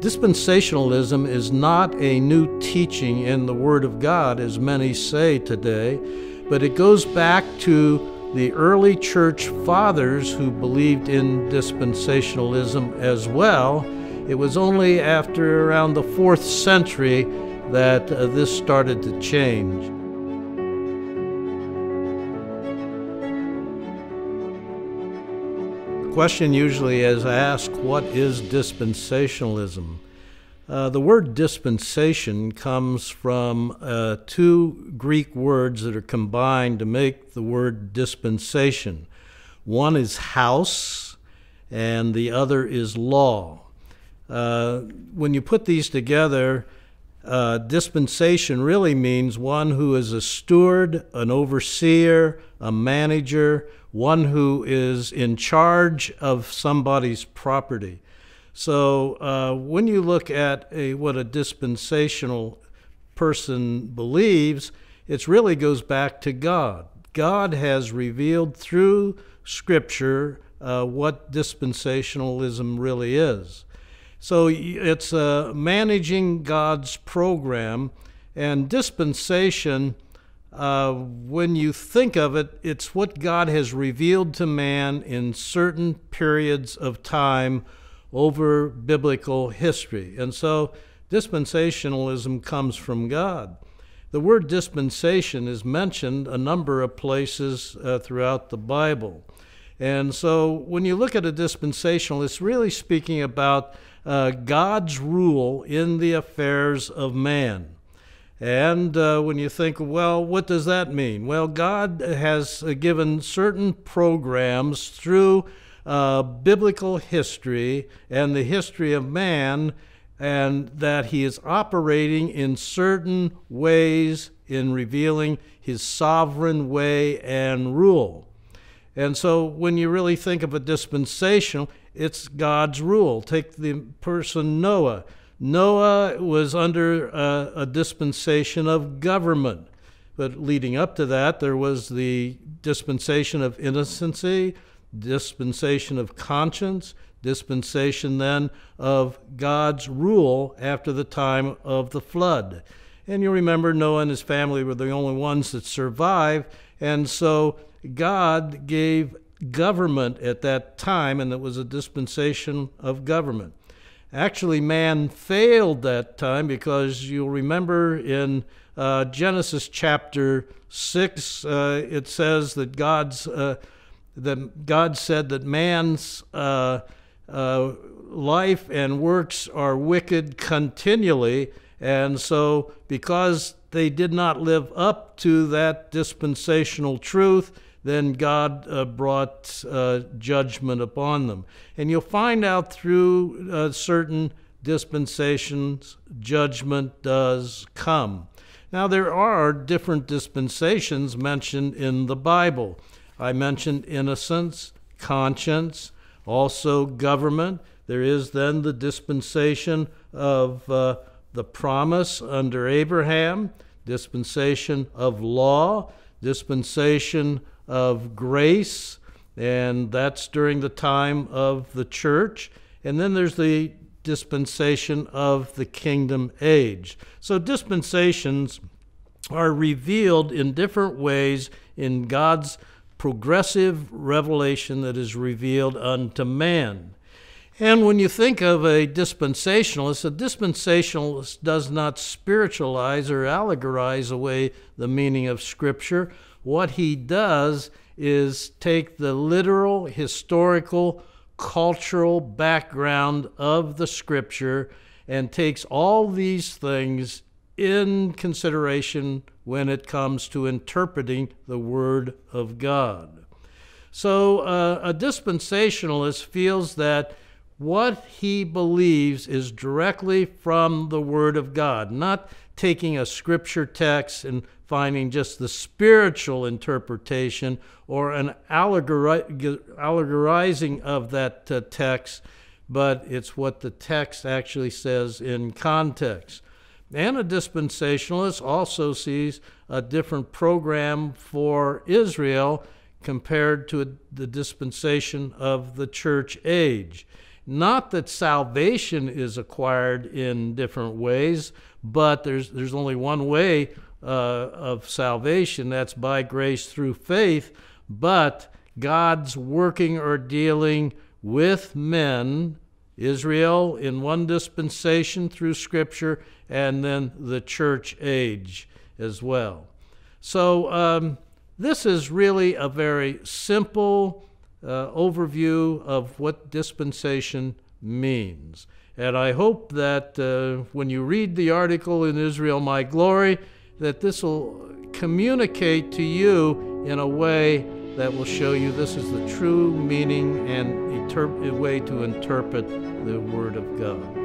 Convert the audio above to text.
Dispensationalism is not a new teaching in the Word of God, as many say today, but it goes back to the early church fathers who believed in dispensationalism as well. It was only after around the fourth century that uh, this started to change. question usually is asked what is dispensationalism? Uh, the word dispensation comes from uh, two Greek words that are combined to make the word dispensation. One is house, and the other is law. Uh, when you put these together, uh, dispensation really means one who is a steward, an overseer, a manager, one who is in charge of somebody's property. So uh, when you look at a, what a dispensational person believes, it really goes back to God. God has revealed through Scripture uh, what dispensationalism really is. So it's uh, managing God's program, and dispensation uh, when you think of it, it's what God has revealed to man in certain periods of time over biblical history. And so dispensationalism comes from God. The word dispensation is mentioned a number of places uh, throughout the Bible. And so when you look at a dispensational, it's really speaking about uh, God's rule in the affairs of man. And uh, when you think, well, what does that mean? Well, God has uh, given certain programs through uh, biblical history and the history of man, and that He is operating in certain ways in revealing His sovereign way and rule. And so when you really think of a dispensational, it's God's rule. Take the person Noah. Noah was under a, uh, a dispensation of government. But leading up to that, there was the dispensation of innocency, dispensation of conscience, dispensation then of God's rule after the time of the flood. And you remember Noah and his family were the only ones that survived. And so God gave government at that time, and it was a dispensation of government. Actually, man failed that time because you'll remember in uh, Genesis chapter 6, uh, it says that God's, uh, that God said that man's uh, uh, life and works are wicked continually. And so, because they did not live up to that dispensational truth, then God uh, brought uh, judgment upon them. And you'll find out through uh, certain dispensations, judgment does come. Now, there are different dispensations mentioned in the Bible. I mentioned innocence, conscience, also government. There is then the dispensation of uh, the promise under Abraham, dispensation of law, dispensation of grace, and that's during the time of the church. And then there's the dispensation of the kingdom age. So dispensations are revealed in different ways in God's progressive revelation that is revealed unto man. And when you think of a dispensationalist, a dispensationalist does not spiritualize or allegorize away the meaning of Scripture. What he does is take the literal, historical, cultural background of the Scripture and takes all these things in consideration when it comes to interpreting the Word of God. So uh, a dispensationalist feels that what he believes is directly from the Word of God, not taking a scripture text and finding just the spiritual interpretation or an allegorizing of that uh, text, but it's what the text actually says in context. And a dispensationalist also sees a different program for Israel compared to the dispensation of the church age. Not that salvation is acquired in different ways, but there's, there's only one way uh, of salvation that's by grace through faith, but God's working or dealing with men, Israel in one dispensation through Scripture, and then the church age as well. So, um, this is really a very simple uh, overview of what dispensation means. And I hope that uh, when you read the article in Israel My Glory, that this will communicate to you in a way that will show you this is the true meaning and way to interpret the Word of God.